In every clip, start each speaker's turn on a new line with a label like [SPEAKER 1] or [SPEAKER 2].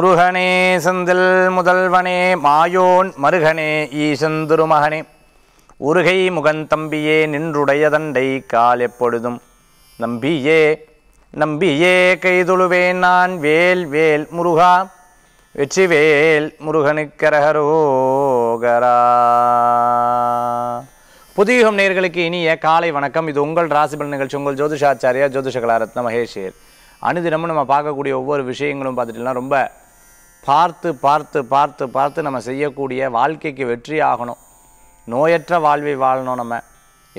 [SPEAKER 1] முருகனே செந்தில் முதல்வனே மாயோன் மருகனே ஈசந்துருமகனே உருகை முகந்தம்பியே தண்டை கால் எப்பொழுதும் நம்பியே நம்பியே கைதொழுவேன் நான் வேல் வேல் முருகா வேல் முருகனுக்கரகரோகரா புதியுகம் நேர்களுக்கு இனிய காலை வணக்கம் இது உங்கள் ராசிபல் நிகழ்ச்சி உங்கள் ஜோதிஷாச்சாரியா ஜோதிஷ கலாரத்ன அனுதினமும் நம்ம பார்க்கக்கூடிய ஒவ்வொரு விஷயங்களும் பார்த்துட்டுலாம் ரொம்ப பார்த்து பார்த்து பார்த்து பார்த்து நம்ம செய்யக்கூடிய வாழ்க்கைக்கு வெற்றி ஆகணும் நோயற்ற வாழ்வை வாழணும் நம்ம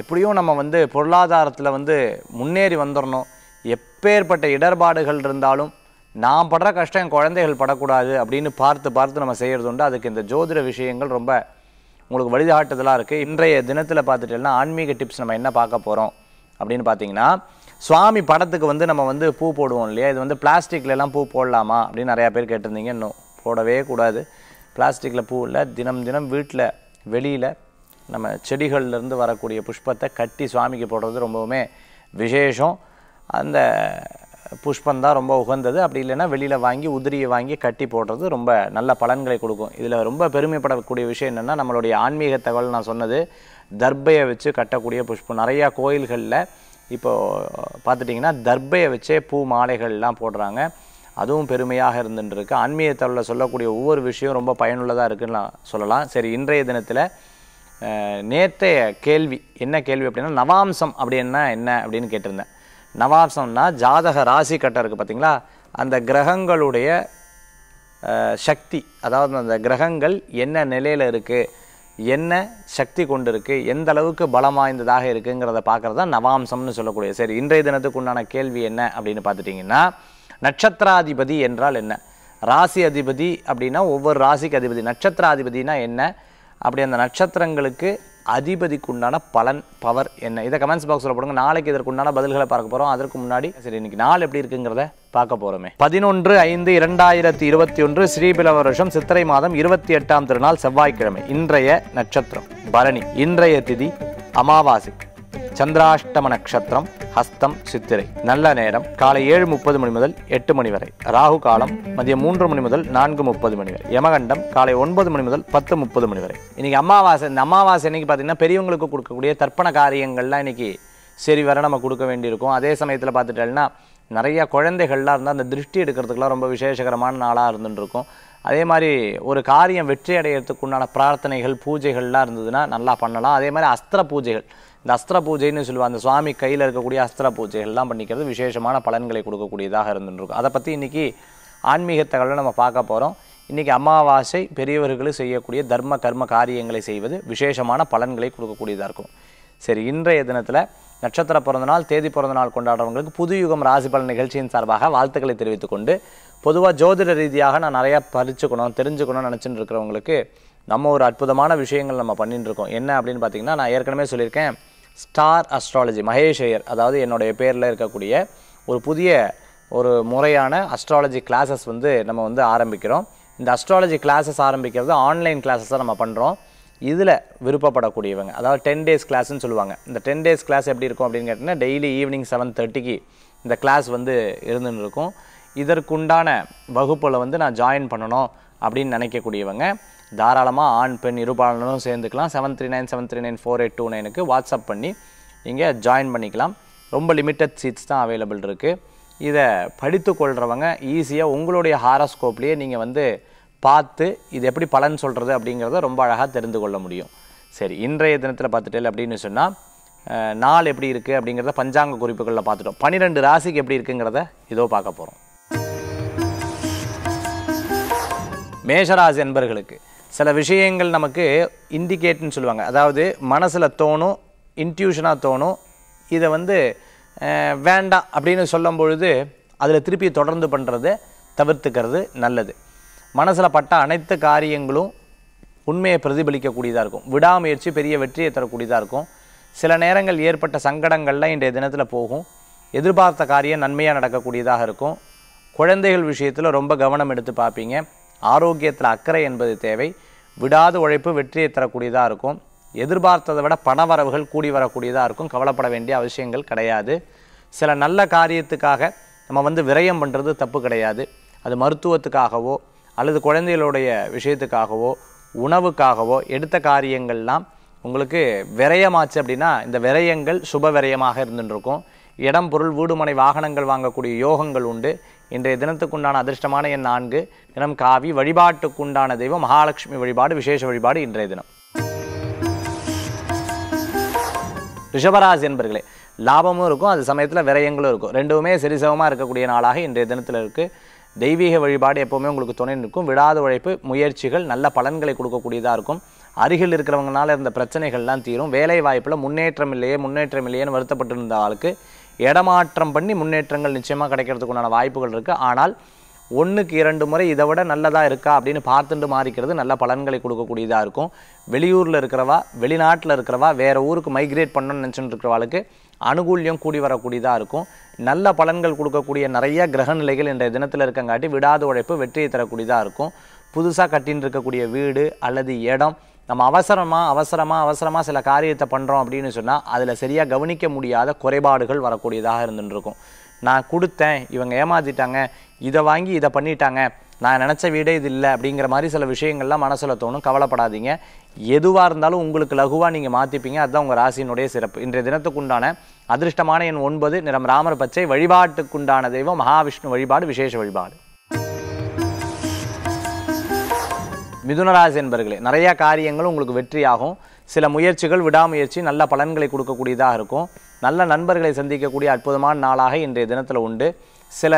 [SPEAKER 1] எப்படியும் நம்ம வந்து பொருளாதாரத்தில் வந்து முன்னேறி வந்துடணும் எப்பேற்பட்ட இடர்பாடுகள் இருந்தாலும் நான் படுற கஷ்டம் என் குழந்தைகள் படக்கூடாது அப்படின்னு பார்த்து பார்த்து நம்ம செய்கிறது உண்டு அதுக்கு இந்த ஜோதிட விஷயங்கள் ரொம்ப உங்களுக்கு வழிகாட்டுதலாக இருக்குது இன்றைய தினத்தில் பார்த்துட்டேன்னா ஆன்மீக டிப்ஸ் நம்ம என்ன பார்க்க போகிறோம் அப்படின்னு பார்த்தீங்கன்னா சுவாமி படத்துக்கு வந்து நம்ம வந்து பூ போடுவோம் இல்லையா இது வந்து பிளாஸ்டிக்லலாம் பூ போடலாமா அப்படின்னு நிறையா பேர் கேட்டிருந்தீங்க இன்னும் போடவே கூடாது பிளாஸ்டிக்கில் பூ இல்லை தினம் தினம் வீட்டில் வெளியில் நம்ம செடிகள்லேருந்து வரக்கூடிய புஷ்பத்தை கட்டி சுவாமிக்கு போடுறது ரொம்பவுமே விசேஷம் அந்த புஷ்பந்தான் ரொம்ப உகந்தது அப்படி இல்லைன்னா வெளியில் வாங்கி உதிரியை வாங்கி கட்டி போடுறது ரொம்ப நல்ல பலன்களை கொடுக்கும் இதில் ரொம்ப பெருமைப்படக்கூடிய விஷயம் என்னென்னா நம்மளுடைய ஆன்மீக தகவல் நான் சொன்னது தர்பையை வச்சு கட்டக்கூடிய புஷ்பம் நிறையா கோயில்களில் இப்போது பார்த்துட்டிங்கன்னா தர்பையை வச்சே பூ மாலைகள்லாம் போடுறாங்க அதுவும் பெருமையாக இருந்துட்டுருக்கு ஆன்மீக சொல்லக்கூடிய ஒவ்வொரு விஷயம் ரொம்ப பயனுள்ளதாக இருக்குன்னு சொல்லலாம் சரி இன்றைய தினத்தில் நேற்றைய கேள்வி என்ன கேள்வி அப்படின்னா நவாம்சம் அப்படின்னா என்ன அப்படின்னு கேட்டிருந்தேன் நவாம்சம்னா ஜாதக ராசி கட்டம் இருக்குது பார்த்திங்களா அந்த கிரகங்களுடைய சக்தி அதாவது அந்த கிரகங்கள் என்ன நிலையில் இருக்குது என்ன சக்தி கொண்டிருக்கு எந்த அளவுக்கு பலம் வாய்ந்ததாக இருக்குங்கிறத பார்க்கறது தான் நவாம்சம்னு சொல்லக்கூடிய சரி இன்றைய தினத்துக்கு உண்டான கேள்வி என்ன அப்படின்னு பார்த்துட்டிங்கன்னா நட்சத்திராதிபதி என்றால் என்ன ராசி அதிபதி அப்படின்னா ஒவ்வொரு ராசிக்கு அதிபதி நட்சத்திராதிபதினா என்ன அப்படி அந்த நட்சத்திரங்களுக்கு அதிபதிக்குண்டான பலன் பவர் என்ன இதை கமெண்ட்ஸ் பாக்ஸில் போடுங்க நாளைக்கு இதற்குண்டான பதில்களை பார்க்க போகிறோம் அதற்கு முன்னாடி சரி இன்னைக்கு நாள் எப்படி இருக்குங்கிறத பார்க்க போகிறோமே பதினொன்று ஐந்து இரண்டாயிரத்தி இருபத்தி ஒன்று ஸ்ரீபிலவ வருஷம் சித்திரை மாதம் இருபத்தி எட்டாம் திருநாள் செவ்வாய்க்கிழமை இன்றைய நட்சத்திரம் பரணி இன்றைய திதி அமாவாசை சந்திராஷ்டம நட்சத்திரம் ஹஸ்தம் சித்திரை நல்ல நேரம் காலை ஏழு முப்பது மணி முதல் எட்டு மணி வரை ராகு காலம் மதியம் மூன்று மணி முதல் நான்கு முப்பது மணி வரை யமகண்டம் காலை ஒன்பது மணி முதல் பத்து முப்பது மணி வரை இன்னைக்கு அமாவாசை இந்த அமாவாசை இன்னைக்கு பார்த்தீங்கன்னா பெரியவங்களுக்கு கொடுக்கக்கூடிய தர்ப்பண காரியங்கள்லாம் இன்னைக்கு சரி வர நம்ம கொடுக்க வேண்டியிருக்கும் அதே சமயத்தில் பார்த்துட்டோம்னா நிறைய குழந்தைகள்லாம் இருந்தால் அந்த திருஷ்டி எடுக்கிறதுக்குலாம் ரொம்ப விசேஷகரமான நாளாக இருந்துருக்கும் அதே மாதிரி ஒரு காரியம் வெற்றி அடையிறதுக்கு உண்டான பிரார்த்தனைகள் பூஜைகள்லாம் இருந்ததுன்னா நல்லா பண்ணலாம் அதே மாதிரி அஸ்திர பூஜைகள் இந்த அஸ்திர பூஜைன்னு சொல்லுவாங்க அந்த சுவாமி கையில் இருக்கக்கூடிய அஸ்திர பூஜைகள்லாம் பண்ணிக்கிறது விசேஷமான பலன்களை கொடுக்கக்கூடியதாக இருந்துருக்கும் அதை பற்றி இன்றைக்கி ஆன்மீக தகவலை நம்ம பார்க்க போகிறோம் இன்றைக்கி அமாவாசை பெரியவர்களும் செய்யக்கூடிய தர்ம கர்ம காரியங்களை செய்வது விசேஷமான பலன்களை கொடுக்கக்கூடியதாக இருக்கும் சரி இன்றைய தினத்தில் நட்சத்திர பிறந்தநாள் தேதி பிறந்தநாள் கொண்டாடுறவங்களுக்கு புது யுகம் ராசி பலன் நிகழ்ச்சியின் சார்பாக வாழ்த்துக்களை தெரிவித்துக்கொண்டு பொதுவாக ஜோதிட ரீதியாக நான் நிறையா பறிச்சுக்கணும் தெரிஞ்சுக்கணும்னு நினச்சிட்டு இருக்கிறவங்களுக்கு நம்ம ஒரு அற்புதமான விஷயங்கள் நம்ம பண்ணிட்டு இருக்கோம் என்ன அப்படின்னு பார்த்தீங்கன்னா நான் ஏற்கனவே சொல்லியிருக்கேன் ஸ்டார் அஸ்ட்ராலஜி மகேஷ் ஐயர் அதாவது என்னுடைய பேரில் இருக்கக்கூடிய ஒரு புதிய ஒரு முறையான அஸ்ட்ராலஜி கிளாஸஸ் வந்து நம்ம வந்து ஆரம்பிக்கிறோம் இந்த அஸ்ட்ராலஜி கிளாஸஸ் ஆரம்பிக்கிறது ஆன்லைன் கிளாஸஸாக நம்ம பண்ணுறோம் இதில் விருப்பப்படக்கூடியவங்க அதாவது டென் டேஸ் கிளாஸ்ன்னு சொல்லுவாங்க இந்த டென் டேஸ் கிளாஸ் எப்படி இருக்கும் அப்படின்னு கேட்டிங்கன்னா டெய்லி ஈவினிங் செவன் தேர்ட்டிக்கு இந்த கிளாஸ் வந்து இருந்துன்னு இருக்கும் இதற்குண்டான வகுப்பில் வந்து நான் ஜாயின் பண்ணணும் அப்படின்னு நினைக்கக்கூடியவங்க தாராளமாக ஆண் பெண் இருபாலனும் சேர்ந்துக்கலாம் seven three nine seven three nine four eight two நைனுக்கு வாட்ஸ்அப் பண்ணி நீங்கள் ஜாயின் பண்ணிக்கலாம் ரொம்ப லிமிட்டட் சீட்ஸ் தான் அவைலபிள் இருக்குது இதை படித்து கொள்கிறவங்க ஈஸியாக உங்களுடைய ஹாரோஸ்கோப்லேயே நீங்கள் வந்து பார்த்து இது எப்படி பலன் சொல்கிறது அப்படிங்கிறத ரொம்ப அழகாக தெரிந்து கொள்ள முடியும் சரி இன்றைய தினத்தில் பார்த்துட்டேன் அப்படின்னு சொன்னால் நாள் எப்படி இருக்குது அப்படிங்கிறத பஞ்சாங்க குறிப்புகளில் பார்த்துட்டோம் பன்னிரெண்டு ராசிக்கு எப்படி இருக்குங்கிறத இதோ பார்க்க போகிறோம் மேஷராசி என்பர்களுக்கு சில விஷயங்கள் நமக்கு இண்டிகேட்னு சொல்லுவாங்க அதாவது மனசில் தோணும் இன்ட்யூஷனாக தோணும் இதை வந்து வேண்டாம் அப்படின்னு சொல்லும் பொழுது அதில் திருப்பி தொடர்ந்து பண்ணுறது தவிர்த்துக்கிறது நல்லது மனசில் பட்ட அனைத்து காரியங்களும் உண்மையை பிரதிபலிக்கக்கூடியதாக இருக்கும் விடாமுயற்சி பெரிய வெற்றியை தரக்கூடியதாக இருக்கும் சில நேரங்கள் ஏற்பட்ட சங்கடங்கள்லாம் இன்றைய தினத்தில் போகும் எதிர்பார்த்த காரியம் நன்மையாக நடக்கக்கூடியதாக இருக்கும் குழந்தைகள் விஷயத்தில் ரொம்ப கவனம் எடுத்து பார்ப்பீங்க ஆரோக்கியத்தில் அக்கறை என்பது தேவை விடாத உழைப்பு வெற்றியை தரக்கூடியதாக இருக்கும் எதிர்பார்த்ததை விட பணவரவுகள் கூடி வரக்கூடியதாக இருக்கும் கவலைப்பட வேண்டிய அவசியங்கள் கிடையாது சில நல்ல காரியத்துக்காக நம்ம வந்து விரயம் பண்ணுறது தப்பு கிடையாது அது மருத்துவத்துக்காகவோ அல்லது குழந்தைகளுடைய விஷயத்துக்காகவோ உணவுக்காகவோ எடுத்த காரியங்கள்லாம் உங்களுக்கு விரயமாச்சு அப்படின்னா இந்த விரயங்கள் சுப விரயமாக இருந்துருக்கும் இடம் பொருள் வீடுமனை வாகனங்கள் வாங்கக்கூடிய யோகங்கள் உண்டு இன்றைய தினத்துக்குண்டான அதிர்ஷ்டமான என் நான்கு தினம் காவி வழிபாட்டுக்குண்டான தெய்வம் மகாலட்சுமி வழிபாடு விசேஷ வழிபாடு இன்றைய தினம் ரிஷபராசி என்பர்களே லாபமும் இருக்கும் அது சமயத்தில் விரயங்களும் இருக்கும் ரெண்டுமே சரிசமமாக இருக்கக்கூடிய நாளாக இன்றைய தினத்தில் இருக்குது தெய்வீக வழிபாடு எப்போவுமே உங்களுக்கு துணை நிற்கும் விடாத உழைப்பு முயற்சிகள் நல்ல பலன்களை கொடுக்கக்கூடியதாக இருக்கும் அருகில் இருக்கிறவங்கனால இருந்த பிரச்சனைகள்லாம் தீரும் வேலை வாய்ப்பில் முன்னேற்றம் இல்லையே முன்னேற்றம் இல்லையேன்னு வருத்தப்பட்டிருந்த ஆளுக்கு இடமாற்றம் பண்ணி முன்னேற்றங்கள் நிச்சயமாக கிடைக்கிறதுக்குண்டான வாய்ப்புகள் இருக்குது ஆனால் ஒன்றுக்கு இரண்டு முறை இதை விட நல்லதாக இருக்கா அப்படின்னு பார்த்துட்டு மாறிக்கிறது நல்ல பலன்களை கொடுக்கக்கூடியதாக இருக்கும் வெளியூரில் இருக்கிறவா வெளிநாட்டில் இருக்கிறவா வேறு ஊருக்கு மைக்ரேட் பண்ணணும்னு நினச்சிட்டு இருக்கிறவாளுக்கு அனுகூல்யம் கூடி வரக்கூடியதாக இருக்கும் நல்ல பலன்கள் கொடுக்கக்கூடிய நிறைய கிரக நிலைகள் இன்றைய தினத்தில் இருக்கங்காட்டி விடாத உழைப்பு வெற்றியை தரக்கூடியதாக இருக்கும் புதுசாக கட்டின்னு இருக்கக்கூடிய வீடு அல்லது இடம் நம்ம அவசரமாக அவசரமாக அவசரமாக சில காரியத்தை பண்ணுறோம் அப்படின்னு சொன்னால் அதில் சரியாக கவனிக்க முடியாத குறைபாடுகள் வரக்கூடியதாக இருந்துருக்கும் நான் கொடுத்தேன் இவங்க ஏமாற்றிட்டாங்க இதை வாங்கி இதை பண்ணிட்டாங்க நான் நினச்ச வீடே இது இல்லை அப்படிங்கிற மாதிரி சில விஷயங்கள்லாம் மனசில் தோணும் கவலைப்படாதீங்க எதுவாக இருந்தாலும் உங்களுக்கு லகுவாக நீங்கள் மாற்றிப்பீங்க அதுதான் உங்கள் ராசியினுடைய சிறப்பு இன்றைய தினத்துக்குண்டான அதிர்ஷ்டமான என் ஒன்பது நிறம் ராமர் பச்சை வழிபாட்டுக்குண்டான தெய்வம் மகாவிஷ்ணு வழிபாடு விசேஷ வழிபாடு மிதுனராசி என்பர்களே நிறையா காரியங்கள் உங்களுக்கு வெற்றியாகும் சில முயற்சிகள் விடாமுயற்சி நல்ல பலன்களை கொடுக்கக்கூடியதாக இருக்கும் நல்ல நண்பர்களை சந்திக்கக்கூடிய அற்புதமான நாளாக இன்றைய தினத்தில் உண்டு சில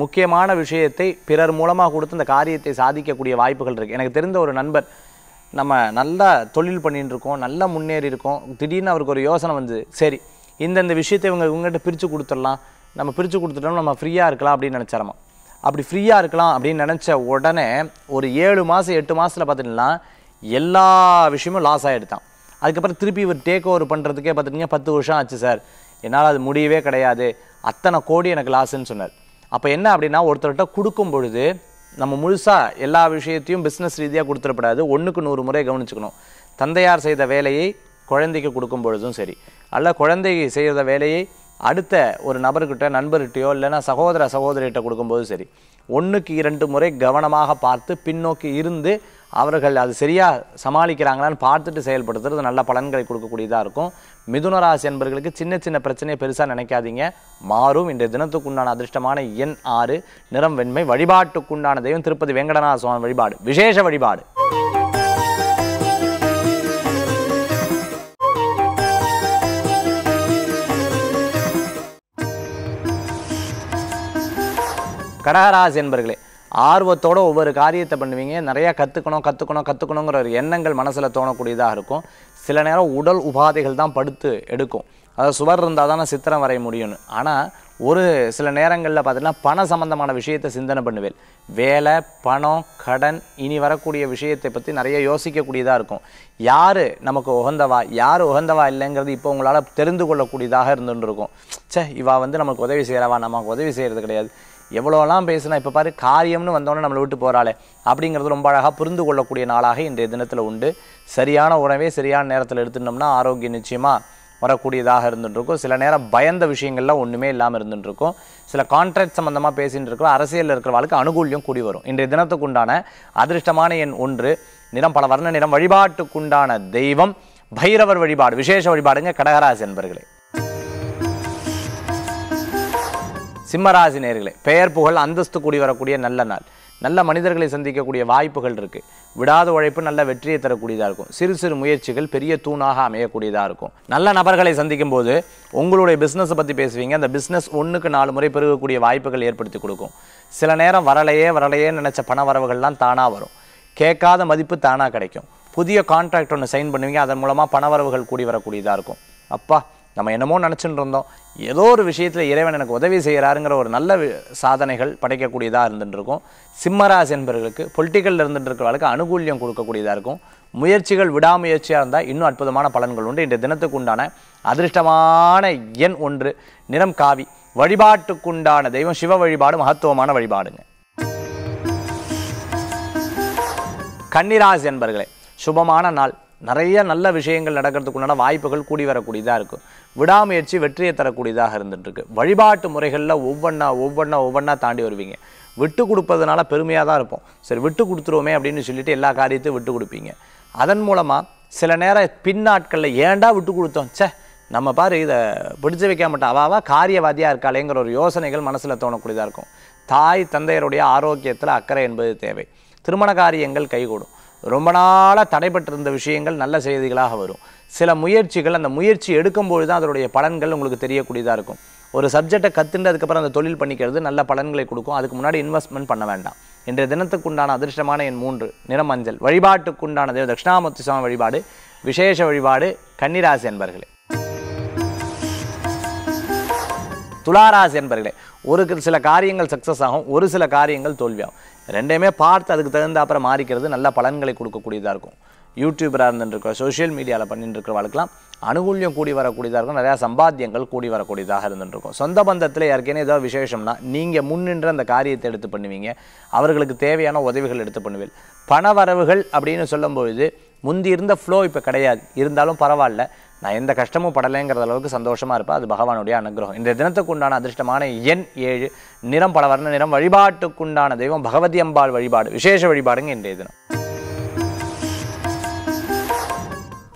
[SPEAKER 1] முக்கியமான விஷயத்தை பிறர் மூலமாக கொடுத்து இந்த காரியத்தை சாதிக்கக்கூடிய வாய்ப்புகள் இருக்குது எனக்கு தெரிந்த ஒரு நண்பர் நம்ம நல்லா தொழில் பண்ணிகிட்டு இருக்கோம் நல்லா முன்னேறி இருக்கோம் திடீர்னு அவருக்கு ஒரு யோசனை வந்து சரி இந்தந்த விஷயத்தை இவங்க இவங்ககிட்ட பிரித்து கொடுத்துடலாம் நம்ம பிரித்து கொடுத்துட்டோம் நம்ம ஃப்ரீயாக இருக்கலாம் அப்படின்னு நினச்சாரமா அப்படி ஃப்ரீயாக இருக்கலாம் அப்படின்னு நினச்ச உடனே ஒரு ஏழு மாதம் எட்டு மாதத்தில் பார்த்தீங்கன்னா எல்லா விஷயமும் லாஸ் ஆகிடுதான் அதுக்கப்புறம் திருப்பி இவர் டேக் ஓவர் பண்ணுறதுக்கே பார்த்துட்டிங்க பத்து வருஷம் ஆச்சு சார் என்னால் அது முடியவே கிடையாது அத்தனை கோடி எனக்கு லாஸுன்னு சொன்னார் அப்போ என்ன அப்படின்னா ஒருத்தர்கிட்ட கொடுக்கும் பொழுது நம்ம முழுசாக எல்லா விஷயத்தையும் பிஸ்னஸ் ரீதியாக கொடுத்துடப்படாது ஒன்றுக்கு நூறு முறை கவனிச்சுக்கணும் தந்தையார் செய்த வேலையை குழந்தைக்கு கொடுக்கும் பொழுதும் சரி அல்ல குழந்தை செய்கிற வேலையை அடுத்த ஒரு நபர்கிட்ட நண்பர்கிட்டயோ இல்லைனா சகோதர சகோதரிகிட்ட கொடுக்கும்போது சரி ஒன்றுக்கு இரண்டு முறை கவனமாக பார்த்து பின்னோக்கி இருந்து அவர்கள் அது சரியாக சமாளிக்கிறாங்களான்னு பார்த்துட்டு செயல்படுத்துறது நல்ல பலன்களை கொடுக்கக்கூடியதாக இருக்கும் மிதுனராசி என்பர்களுக்கு சின்ன சின்ன பிரச்சனையை பெருசாக நினைக்காதீங்க மாறும் இன்றைய உண்டான அதிர்ஷ்டமான எண் ஆறு நிறம் வெண்மை உண்டான தெய்வம் திருப்பதி வெங்கடநாத சுவாமி வழிபாடு விசேஷ வழிபாடு கடகராசி என்பர்களே ஆர்வத்தோடு ஒவ்வொரு காரியத்தை பண்ணுவீங்க நிறையா கற்றுக்கணும் கற்றுக்கணும் கற்றுக்கணுங்கிற ஒரு எண்ணங்கள் மனசில் தோணக்கூடியதாக இருக்கும் சில நேரம் உடல் உபாதைகள் தான் படுத்து எடுக்கும் அதாவது சுவர் இருந்தால் தானே சித்திரம் வரைய முடியும்னு ஆனால் ஒரு சில நேரங்களில் பார்த்தீங்கன்னா பண சம்மந்தமான விஷயத்தை சிந்தனை பண்ணுவேன் வேலை பணம் கடன் இனி வரக்கூடிய விஷயத்தை பற்றி நிறைய யோசிக்கக்கூடியதாக இருக்கும் யார் நமக்கு உகந்தவா யார் உகந்தவா இல்லைங்கிறது இப்போ உங்களால் தெரிந்து கொள்ளக்கூடியதாக இருந்துட்டு இருக்கும் சே இவா வந்து நமக்கு உதவி செய்கிறவா நமக்கு உதவி செய்கிறது கிடையாது எவ்வளோலாம் பேசுனா இப்போ பாரு காரியம்னு வந்தோன்னே நம்மளை விட்டு போகிறாளே அப்படிங்கிறது ரொம்ப அழகாக புரிந்து கொள்ளக்கூடிய நாளாக இன்றைய தினத்தில் உண்டு சரியான உணவே சரியான நேரத்தில் எடுத்துட்டோம்னா ஆரோக்கியம் நிச்சயமாக வரக்கூடியதாக இருந்துட்டுருக்கும் சில நேரம் பயந்த விஷயங்கள்லாம் ஒன்றுமே இல்லாமல் இருந்துட்டுருக்கும் சில கான்ட்ராக்ட் சம்மந்தமாக பேசிகிட்டு இருக்கிறோம் அரசியலில் வாழ்க்கை அனுகூலியம் கூடி வரும் இன்றைய தினத்துக்குண்டான அதிர்ஷ்டமான எண் ஒன்று நிறம் பல வர்ண நிறம் வழிபாட்டுக்குண்டான தெய்வம் பைரவர் வழிபாடு விசேஷ வழிபாடுங்க கடகராசி என்பர்களே சிம்மராசி நேர்களே பெயர் புகழ் அந்தஸ்து கூடி வரக்கூடிய நல்ல நாள் நல்ல மனிதர்களை சந்திக்கக்கூடிய வாய்ப்புகள் இருக்குது விடாத உழைப்பு நல்ல வெற்றியை தரக்கூடியதாக இருக்கும் சிறு சிறு முயற்சிகள் பெரிய தூணாக அமையக்கூடியதாக இருக்கும் நல்ல நபர்களை சந்திக்கும் போது உங்களுடைய பிஸ்னஸை பற்றி பேசுவீங்க அந்த பிஸ்னஸ் ஒன்றுக்கு நாலு முறை பெருகக்கூடிய வாய்ப்புகள் ஏற்படுத்தி கொடுக்கும் சில நேரம் வரலையே வரலையே நினச்ச பண வரவுகள்லாம் தானாக வரும் கேட்காத மதிப்பு தானாக கிடைக்கும் புதிய கான்ட்ராக்ட் ஒன்று சைன் பண்ணுவீங்க அதன் மூலமாக பணவரவுகள் கூடி வரக்கூடியதாக இருக்கும் அப்பா நம்ம என்னமோ நினச்சிட்டு இருந்தோம் ஏதோ ஒரு விஷயத்தில் இறைவன் எனக்கு உதவி செய்கிறாருங்கிற ஒரு நல்ல சாதனைகள் படைக்கக்கூடியதாக இருந்துட்டுருக்கும் சிம்மராசி என்பவர்களுக்கு பொலிட்டிக்கலில் இருக்கிற இருக்கிறவர்களுக்கு அனுகூல்யம் கொடுக்கக்கூடியதாக இருக்கும் முயற்சிகள் விடாமுயற்சியாக இருந்தால் இன்னும் அற்புதமான பலன்கள் உண்டு இன்றைய தினத்துக்கு உண்டான அதிர்ஷ்டமான எண் ஒன்று நிறம் காவி வழிபாட்டுக்குண்டான தெய்வம் சிவ வழிபாடு மகத்துவமான வழிபாடுங்க கன்னிராஜ் என்பர்களே சுபமான நாள் நிறைய நல்ல விஷயங்கள் உண்டான வாய்ப்புகள் கூடி வரக்கூடியதாக இருக்கும் விடாமுயற்சி வெற்றியை தரக்கூடியதாக இருந்துட்டுருக்கு வழிபாட்டு முறைகளில் ஒவ்வொன்றா ஒவ்வொன்றா ஒவ்வொன்றா தாண்டி வருவீங்க விட்டு கொடுப்பதுனால பெருமையாக தான் இருப்போம் சரி விட்டு கொடுத்துருவோமே அப்படின்னு சொல்லிவிட்டு எல்லா காரியத்தையும் விட்டு கொடுப்பீங்க அதன் மூலமாக சில நேரம் பின்னாட்களில் ஏண்டா விட்டு கொடுத்தோம் சே நம்ம பாரு இதை பிடிச்சு வைக்க மாட்டோம் அவாவா காரியவாதியாக இருக்காளேங்கிற ஒரு யோசனைகள் மனசில் தோணக்கூடியதாக இருக்கும் தாய் தந்தையருடைய ஆரோக்கியத்தில் அக்கறை என்பது தேவை திருமண காரியங்கள் கைகூடும் ரொம்ப நாளாக தடைபட்டிருந்த விஷயங்கள் நல்ல செய்திகளாக வரும் சில முயற்சிகள் அந்த முயற்சி எடுக்கும்போது தான் அதனுடைய பலன்கள் உங்களுக்கு தெரியக்கூடியதாக இருக்கும் ஒரு சப்ஜெக்டை கற்றுண்டதுக்கப்புறம் அந்த தொழில் பண்ணிக்கிறது நல்ல பலன்களை கொடுக்கும் அதுக்கு முன்னாடி இன்வெஸ்ட்மெண்ட் பண்ண வேண்டாம் இன்றைய உண்டான அதிர்ஷ்டமான என் மூன்று நிறம் அஞ்சல் வழிபாட்டுக்குண்டான தேவ தட்சிணாமூர்த்தி சுவாமி வழிபாடு விசேஷ வழிபாடு கன்னிராசி என்பர்களே துளாராசி என்பர்களே ஒரு சில காரியங்கள் சக்ஸஸ் ஆகும் ஒரு சில காரியங்கள் தோல்வியாகும் ரெண்டையுமே பார்த்து அதுக்கு தகுந்த அப்புறம் மாறிக்கிறது நல்ல பலன்களை கொடுக்கக்கூடியதாக இருக்கும் யூடியூபராக இருந்துருக்கிற சோஷியல் மீடியாவில் பண்ணிட்டு வாழ்க்கலாம் அனுகூல்யம் கூடி வரக்கூடியதாக இருக்கும் நிறையா சம்பாத்தியங்கள் கூடி வரக்கூடியதாக இருந்துருக்கும் சொந்த பந்தத்தில் யாருக்கேனே ஏதோ விசேஷம்னா நீங்கள் முன்னின்று அந்த காரியத்தை எடுத்து பண்ணுவீங்க அவர்களுக்கு தேவையான உதவிகள் எடுத்து பண்ணுவீங்க பண வரவுகள் அப்படின்னு சொல்லும்பொழுது முந்தி இருந்த ஃப்ளோ இப்போ கிடையாது இருந்தாலும் பரவாயில்ல நான் எந்த கஷ்டமும் படலைங்கிற அளவுக்கு சந்தோஷமாக இருப்பேன் அது பகவானுடைய அனுகிரகம் இந்த தினத்துக்குண்டான அதிர்ஷ்டமான எண் ஏழு நிறம் பல வர்ண நிறம் வழிபாட்டுக்குண்டான தெய்வம் பகவதி அம்பாள் வழிபாடு விசேஷ வழிபாடுங்க இன்றைய தினம்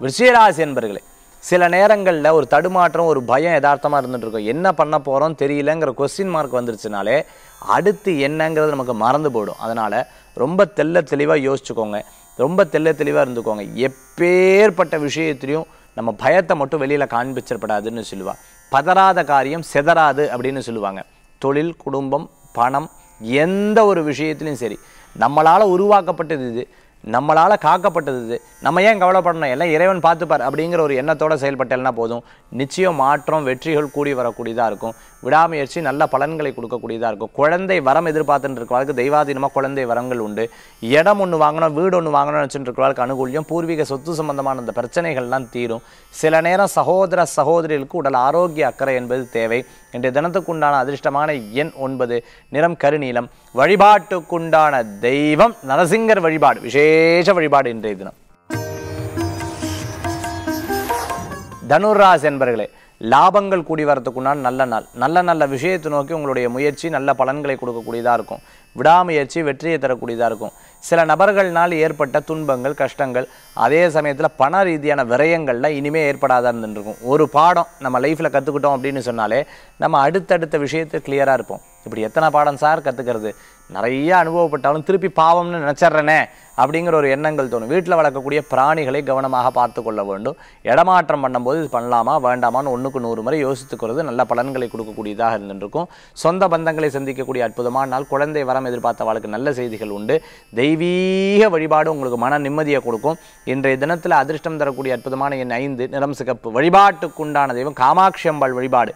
[SPEAKER 1] விஷயராசி என்பர்களே சில நேரங்களில் ஒரு தடுமாற்றம் ஒரு பயம் யதார்த்தமாக இருந்துகிட்டு என்ன பண்ண போகிறோம் தெரியலங்கிற கொஸ்டின் மார்க் வந்துருச்சுனாலே அடுத்து என்னங்கிறது நமக்கு மறந்து போயிடும் அதனால் ரொம்ப தெல்ல தெளிவாக யோசிச்சுக்கோங்க ரொம்ப தெல்ல தெளிவாக இருந்துக்கோங்க எப்பேற்பட்ட விஷயத்திலையும் நம்ம பயத்தை மட்டும் வெளியில் காண்பிச்சிடப்படாதுன்னு சொல்லுவாள் பதறாத காரியம் செதறாது அப்படின்னு சொல்லுவாங்க தொழில் குடும்பம் பணம் எந்த ஒரு விஷயத்துலையும் சரி நம்மளால் உருவாக்கப்பட்டது இது நம்மளால் காக்கப்பட்டது நம்ம ஏன் கவலைப்படணும் எல்லாம் இறைவன் பார்த்துப்பார் அப்படிங்கிற ஒரு எண்ணத்தோடு செயல்பட்டேன்னா போதும் நிச்சயம் மாற்றம் வெற்றிகள் கூடி வரக்கூடியதாக இருக்கும் விடாமுயற்சி நல்ல பலன்களை கொடுக்கக்கூடியதாக இருக்கும் குழந்தை வரம் எதிர்பார்த்துட்டு இருக்கிறவளுக்கு தெய்வாதீனமாக குழந்தை வரங்கள் உண்டு இடம் ஒன்று வாங்கணும் வீடு ஒன்று வாங்கணும்னு வச்சுட்டு இருக்கிறவளுக்கு அனுகூலியம் பூர்வீக சொத்து சம்பந்தமான அந்த பிரச்சனைகள்லாம் தீரும் சில நேரம் சகோதர சகோதரிகளுக்கு உடல் ஆரோக்கிய அக்கறை என்பது தேவை இன்றைய தினத்துக்குண்டான அதிர்ஷ்டமான எண் ஒன்பது நிறம் கருநீலம் வழிபாட்டுக்குண்டான தெய்வம் நரசிங்கர் வழிபாடு விஷே விசேஷ வழிபாடு இன்றைய தினம் தனுராஸ் என்பர்களே லாபங்கள் கூடி வரத்துக்குனால் நல்ல நாள் நல்ல நல்ல விஷயத்தை நோக்கி உங்களுடைய முயற்சி நல்ல பலன்களை கொடுக்கக்கூடியதாக இருக்கும் விடாமுயற்சி வெற்றியை தரக்கூடியதாக இருக்கும் சில நபர்கள்னால் ஏற்பட்ட துன்பங்கள் கஷ்டங்கள் அதே சமயத்தில் பண ரீதியான விரயங்களில் இனிமேல் ஏற்படாத இருந்துருக்கும் ஒரு பாடம் நம்ம லைஃப்பில் கற்றுக்கிட்டோம் அப்படின்னு சொன்னாலே நம்ம அடுத்தடுத்த விஷயத்தை கிளியராக இருப்போம் இப்படி எத்தனை பாடம் சார் கற்றுக்கிறது நிறைய அனுபவப்பட்டாலும் திருப்பி பாவம்னு நினச்சிட்றனே அப்படிங்கிற ஒரு எண்ணங்கள் தோணும் வீட்டில் வளர்க்கக்கூடிய பிராணிகளை கவனமாக பார்த்து கொள்ள வேண்டும் இடமாற்றம் பண்ணும்போது இது பண்ணலாமா வேண்டாமான்னு ஒன்றுக்கு நூறு முறை யோசித்துக்கிறது நல்ல பலன்களை கொடுக்கக்கூடியதாக இருந்துருக்கும் சொந்த பந்தங்களை சந்திக்கக்கூடிய அற்புதமானால் குழந்தை வரம் எதிர்பார்த்த வாழ்க்கை நல்ல செய்திகள் உண்டு தெய்வ தெய்வீக வழிபாடு உங்களுக்கு மன நிம்மதியை கொடுக்கும் இன்றைய தினத்தில் அதிர்ஷ்டம் தரக்கூடிய அற்புதமான என் ஐந்து நிறம் சிகப்பு வழிபாட்டுக்குண்டான தெய்வம் காமாட்சி அம்பாள் வழிபாடு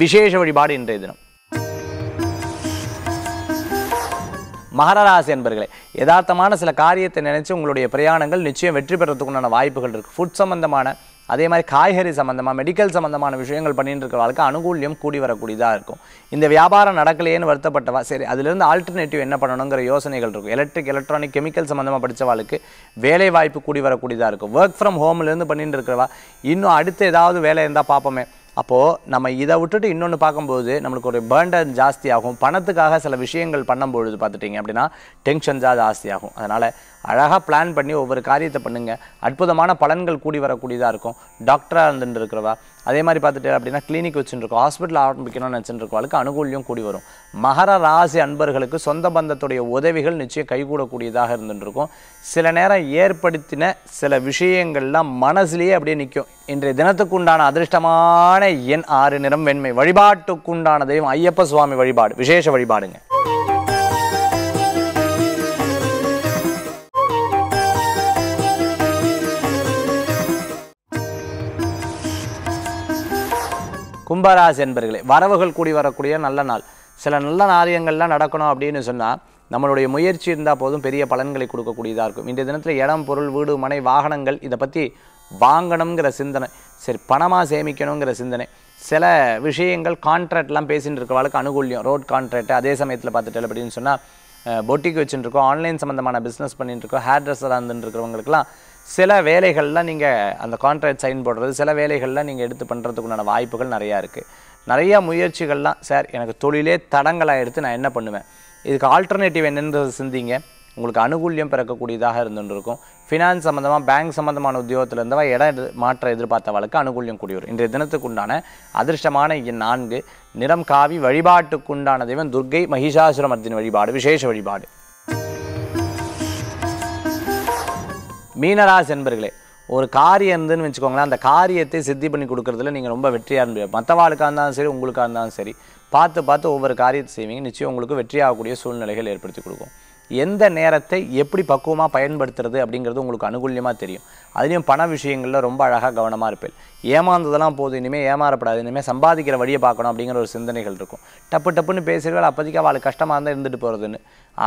[SPEAKER 1] விசேஷ வழிபாடு இன்றைய தினம் மகரராசி என்பர்களே யதார்த்தமான சில காரியத்தை நினைச்சு உங்களுடைய பிரயாணங்கள் நிச்சயம் வெற்றி பெறத்துக்குண்டான வாய்ப்புகள் இருக்குது ஃபுட் சம்பந்தமான அதே மாதிரி காய்கறி சம்மந்தமாக மெடிக்கல் சம்மந்தமான விஷயங்கள் பண்ணிட்டு இருக்கிறவர்களுக்கு அனுகூலியம் கூடி வரக்கூடியதாக இருக்கும் இந்த வியாபாரம் நடக்கலையேன்னு வருத்தப்பட்டவா சரி அதுலேருந்து ஆல்டர்னேட்டிவ் என்ன பண்ணணுங்கிற யோசனைகள் இருக்கும் எலக்ட்ரிக் எலக்ட்ரானிக் கெமிக்கல் சம்மந்தமாக படித்தவாளுக்கு வேலை வாய்ப்பு கூடி வரக்கூடியதாக இருக்கும் ஒர்க் ஃப்ரம் ஹோம்லேருந்து பண்ணிட்டு இருக்கிறவா இன்னும் அடுத்து ஏதாவது வேலை இருந்தால் பார்ப்போமே அப்போது நம்ம இதை விட்டுட்டு இன்னொன்று பார்க்கும்போது நம்மளுக்கு ஒரு பேர்டன் ஜாஸ்தியாகும் பணத்துக்காக சில விஷயங்கள் பண்ணும்பொழுது பார்த்துட்டிங்க அப்படின்னா டென்ஷன் தான் ஜாஸ்தியாகும் அதனால் அழகாக பிளான் பண்ணி ஒவ்வொரு காரியத்தை பண்ணுங்கள் அற்புதமான பலன்கள் கூடி வரக்கூடியதாக இருக்கும் டாக்டராக இருந்துட்டு இருக்கிறவா அதே மாதிரி பார்த்துட்டு அப்படின்னா கிளினிக் வச்சுருக்கோம் ஹாஸ்பிட்டல் ஆரம்பிக்கணும்னு நினச்சிட்டுருக்கவளுக்கு அனுகூலியம் கூடி வரும் மகர ராசி அன்பர்களுக்கு சொந்த பந்தத்துடைய உதவிகள் நிச்சயம் கைகூடக்கூடியதாக இருந்துட்டுருக்கும் சில நேரம் ஏற்படுத்தின சில விஷயங்கள்லாம் மனசுலேயே அப்படியே நிற்கும் இன்றைய தினத்துக்கு உண்டான அதிர்ஷ்டமான எண் ஆறு நிறம் வெண்மை வழிபாட்டுக்குண்டான தெய்வம் ஐயப்ப சுவாமி வழிபாடு விசேஷ வழிபாடுங்க கும்பராசி என்பர்களே வரவுகள் கூடி வரக்கூடிய நல்ல நாள் சில நல்ல காரியங்கள்லாம் நடக்கணும் அப்படின்னு சொன்னால் நம்மளுடைய முயற்சி இருந்தால் போதும் பெரிய பலன்களை கொடுக்கக்கூடியதாக இருக்கும் இன்றைய தினத்தில் இடம் பொருள் வீடு மனை வாகனங்கள் இதை பற்றி வாங்கணுங்கிற சிந்தனை சரி பணமாக சேமிக்கணுங்கிற சிந்தனை சில விஷயங்கள் கான்ட்ராக்ட்லாம் பேசிகிட்டு இருக்கவாளுக்கு அனுகூல்யம் ரோட் கான்ட்ராக்ட் அதே சமயத்தில் பார்த்துட்டு அப்படின்னு சொன்னால் பொட்டிக்கு வச்சுட்டு இருக்கோம் ஆன்லைன் சம்மந்தமான பிஸ்னஸ் பண்ணிட்டு இருக்கோம் ஹேர் ட்ரெஸ்ஸராக இருந்துட்டு இருக்கிறவங்களுக்குலாம் சில வேலைகள்லாம் நீங்கள் அந்த கான்ட்ராக்ட் சைன் போடுறது சில வேலைகள்லாம் நீங்கள் எடுத்து பண்ணுறதுக்குண்டான வாய்ப்புகள் நிறையா இருக்குது நிறையா முயற்சிகள்லாம் சார் எனக்கு தொழிலே தடங்களாக எடுத்து நான் என்ன பண்ணுவேன் இதுக்கு ஆல்டர்னேட்டிவ் என்னென்றது சிந்திங்க உங்களுக்கு அனுகூல்யம் பிறக்கக்கூடியதாக இருந்துருக்கும் ஃபினான்ஸ் சம்மந்தமாக பேங்க் சம்மந்தமான உத்தியோகத்தில் இருந்தவா இடம் மாற்ற எதிர்பார்த்த எதிர்பார்த்தவளுக்கு அனுகூல்யம் கூடியவர் இன்றைய தினத்துக்குண்டான அதிர்ஷ்டமான நான்கு நிறம் காவி வழிபாட்டுக்குண்டான தெய்வம் துர்கை மகிஷாசுரமர்த்தின் வழிபாடு விசேஷ வழிபாடு மீனராசி என்பர்களே ஒரு காரியம் இருந்துன்னு வச்சுக்கோங்களேன் அந்த காரியத்தை சித்தி பண்ணி கொடுக்குறதுல நீங்கள் ரொம்ப வெற்றியாக இருந்து மற்றவாளுக்காக இருந்தாலும் சரி உங்களுக்காக இருந்தாலும் சரி பார்த்து பார்த்து ஒவ்வொரு காரியத்தை செய்வீங்க நிச்சயம் உங்களுக்கு வெற்றியாகக்கூடிய சூழ்நிலைகள் ஏற்படுத்தி கொடுக்கும் எந்த நேரத்தை எப்படி பக்குவமாக பயன்படுத்துறது அப்படிங்கிறது உங்களுக்கு அனுகூலியமாக தெரியும் அதுலேயும் பண விஷயங்களில் ரொம்ப அழகாக கவனமாக இருப்பேன் ஏமாந்ததெல்லாம் போதும் இனிமேல் ஏமாறப்படாது இனிமேல் சம்பாதிக்கிற வழியை பார்க்கணும் அப்படிங்கிற ஒரு சிந்தனைகள் இருக்கும் டப்பு டப்புன்னு பேசுகிறவர்கள் அப்போதைக்கு அவளுக்கு கஷ்டமாக இருந்தால் இருந்துட்டு போகிறதுன்னு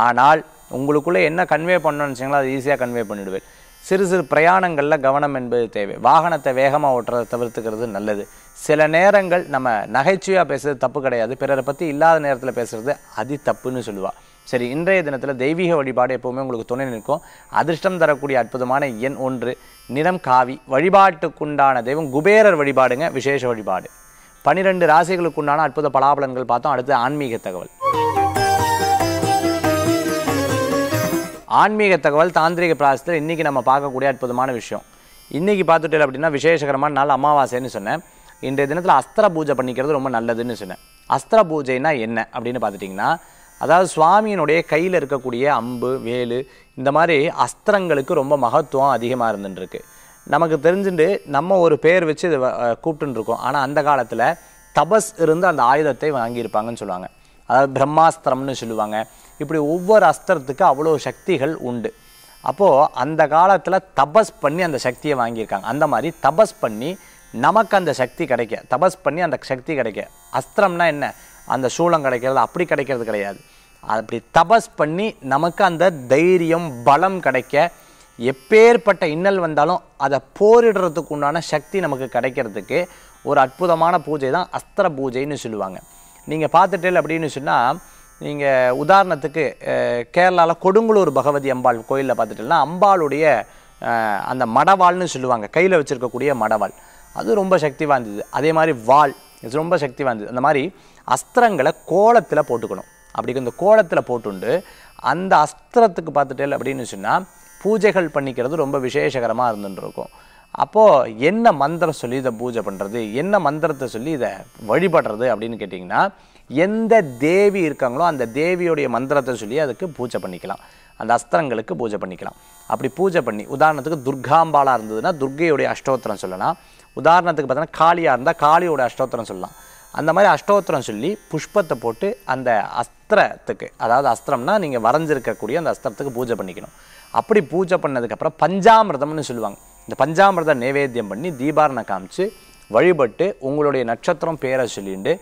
[SPEAKER 1] ஆனால் உங்களுக்குள்ளே என்ன கன்வே பண்ணணும்னு வச்சிங்களோ அது ஈஸியாக கன்வே பண்ணிவிடுவேன் சிறு சிறு பிரயாணங்களில் கவனம் என்பது தேவை வாகனத்தை வேகமாக ஓட்டுறதை தவிர்த்துக்கிறது நல்லது சில நேரங்கள் நம்ம நகைச்சுவையாக பேசுறது தப்பு கிடையாது பிறரை பற்றி இல்லாத நேரத்தில் பேசுகிறது அதி தப்புன்னு சொல்லுவாள் சரி இன்றைய தினத்தில் தெய்வீக வழிபாடு எப்போவுமே உங்களுக்கு துணை நிற்கும் அதிர்ஷ்டம் தரக்கூடிய அற்புதமான எண் ஒன்று நிறம் காவி வழிபாட்டுக்குண்டான தெய்வம் குபேரர் வழிபாடுங்க விசேஷ வழிபாடு பனிரெண்டு ராசிகளுக்குண்டான அற்புத பலாபலன்கள் பார்த்தோம் அடுத்து ஆன்மீக தகவல் ஆன்மீக தகவல் தாந்திரிக பிராசத்தில் இன்றைக்கி நம்ம பார்க்கக்கூடிய அற்புதமான விஷயம் இன்றைக்கி பார்த்துட்டு அப்படின்னா விசேஷகரமான நாள் அமாவாசைன்னு சொன்னேன் இன்றைய தினத்தில் அஸ்திர பூஜை பண்ணிக்கிறது ரொம்ப நல்லதுன்னு சொன்னேன் அஸ்திர பூஜைனா என்ன அப்படின்னு பார்த்துட்டிங்கன்னா அதாவது சுவாமியினுடைய கையில் இருக்கக்கூடிய அம்பு வேலு இந்த மாதிரி அஸ்திரங்களுக்கு ரொம்ப மகத்துவம் அதிகமாக இருந்துட்டுருக்கு நமக்கு தெரிஞ்சுட்டு நம்ம ஒரு பேர் வச்சு இதை கூப்பிட்டுருக்கோம் ஆனால் அந்த காலத்தில் தபஸ் இருந்து அந்த ஆயுதத்தை வாங்கியிருப்பாங்கன்னு சொல்லுவாங்க அதாவது பிரம்மாஸ்திரம்னு சொல்லுவாங்க இப்படி ஒவ்வொரு அஸ்திரத்துக்கு அவ்வளோ சக்திகள் உண்டு அப்போது அந்த காலத்தில் தபஸ் பண்ணி அந்த சக்தியை வாங்கியிருக்காங்க அந்த மாதிரி தபஸ் பண்ணி நமக்கு அந்த சக்தி கிடைக்க தபஸ் பண்ணி அந்த சக்தி கிடைக்க அஸ்திரம்னா என்ன அந்த சூளம் கிடைக்கிறது அப்படி கிடைக்கிறது கிடையாது அப்படி தபஸ் பண்ணி நமக்கு அந்த தைரியம் பலம் கிடைக்க எப்பேற்பட்ட இன்னல் வந்தாலும் அதை போரிடுறதுக்கு உண்டான சக்தி நமக்கு கிடைக்கிறதுக்கு ஒரு அற்புதமான பூஜை தான் அஸ்திர பூஜைன்னு சொல்லுவாங்க நீங்கள் பார்த்துட்டேல் அப்படின்னு சொன்னால் நீங்கள் உதாரணத்துக்கு கேரளாவில் கொடுங்குளூர் பகவதி அம்பாள் கோயிலில் பார்த்துட்டீங்கன்னா அம்பாளுடைய அந்த மடவாள்னு சொல்லுவாங்க கையில் வச்சுருக்கக்கூடிய மடவாள் அது ரொம்ப சக்தி வாய்ந்தது அதே மாதிரி வாள் இது ரொம்ப சக்தி வாய்ந்தது அந்த மாதிரி அஸ்திரங்களை கோலத்தில் போட்டுக்கணும் அப்படி இந்த கோலத்தில் போட்டுண்டு அந்த அஸ்திரத்துக்கு பார்த்துட்டேல் அப்படின்னு சொன்னால் பூஜைகள் பண்ணிக்கிறது ரொம்ப விசேஷகரமாக இருந்துட்டு இருக்கும் அப்போது என்ன மந்திரம் சொல்லி இதை பூஜை பண்ணுறது என்ன மந்திரத்தை சொல்லி இதை வழிபடுறது அப்படின்னு கேட்டிங்கன்னா எந்த தேவி இருக்காங்களோ அந்த தேவியுடைய மந்திரத்தை சொல்லி அதுக்கு பூஜை பண்ணிக்கலாம் அந்த அஸ்திரங்களுக்கு பூஜை பண்ணிக்கலாம் அப்படி பூஜை பண்ணி உதாரணத்துக்கு துர்காம்பாலாக இருந்ததுன்னா துர்கையுடைய அஷ்டோத்திரம் சொல்லலாம் உதாரணத்துக்கு பார்த்தோன்னா காளியாக இருந்தால் காளியோட அஷ்டோத்திரம் சொல்லலாம் அந்த மாதிரி அஷ்டோத்திரம் சொல்லி புஷ்பத்தை போட்டு அந்த அஸ்திரத்துக்கு அதாவது அஸ்திரம்னா நீங்கள் வரைஞ்சிருக்கக்கூடிய அந்த அஸ்திரத்துக்கு பூஜை பண்ணிக்கணும் அப்படி பூஜை பண்ணதுக்கப்புறம் பஞ்சாமிரதம்னு சொல்லுவாங்க இந்த பஞ்சாமிரத நைவேத்தியம் பண்ணி தீபாரணை காமிச்சு வழிபட்டு உங்களுடைய நட்சத்திரம் பேரை சொல்லிட்டு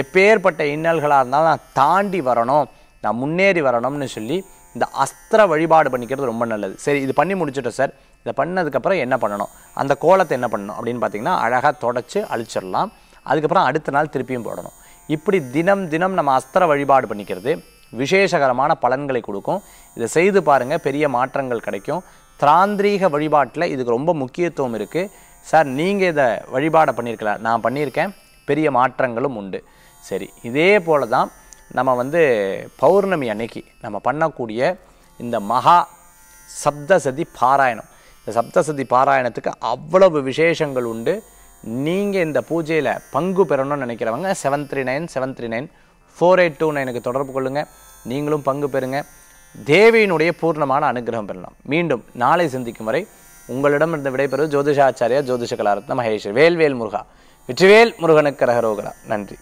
[SPEAKER 1] எப்பேற்பட்ட இன்னல்களாக இருந்தாலும் நான் தாண்டி வரணும் நான் முன்னேறி வரணும்னு சொல்லி இந்த அஸ்திர வழிபாடு பண்ணிக்கிறது ரொம்ப நல்லது சரி இது பண்ணி முடிச்சுட்டோம் சார் இதை பண்ணதுக்கப்புறம் என்ன பண்ணணும் அந்த கோலத்தை என்ன பண்ணணும் அப்படின்னு பார்த்தீங்கன்னா அழகாக தொடச்சி அழிச்சிடலாம் அதுக்கப்புறம் அடுத்த நாள் திருப்பியும் போடணும் இப்படி தினம் தினம் நம்ம அஸ்திர வழிபாடு பண்ணிக்கிறது விசேஷகரமான பலன்களை கொடுக்கும் இதை செய்து பாருங்கள் பெரிய மாற்றங்கள் கிடைக்கும் திராந்திரீக வழிபாட்டில் இதுக்கு ரொம்ப முக்கியத்துவம் இருக்குது சார் நீங்கள் இதை வழிபாடை பண்ணியிருக்கலாம் நான் பண்ணியிருக்கேன் பெரிய மாற்றங்களும் உண்டு சரி இதே போல் தான் நம்ம வந்து பௌர்ணமி அன்னைக்கு நம்ம பண்ணக்கூடிய இந்த மகா சப்தசதி பாராயணம் இந்த சப்தசதி பாராயணத்துக்கு அவ்வளவு விசேஷங்கள் உண்டு நீங்கள் இந்த பூஜையில் பங்கு பெறணும்னு நினைக்கிறவங்க seven three nine seven three nine four eight two நைனுக்கு தொடர்பு கொள்ளுங்கள் நீங்களும் பங்கு பெறுங்கள் தேவியினுடைய பூர்ணமான அனுகிரகம் பெறலாம் மீண்டும் நாளை சிந்திக்கும் வரை உங்களிடம் இருந்த விடைபெறுவது ஜோதிஷாச்சாரியா ஜோதிஷ கலாரத்ன மகேஷ் வேல்வேல் முருகா வெற்றிவேல் முருகனுக்கு ரகரோகரா நன்றி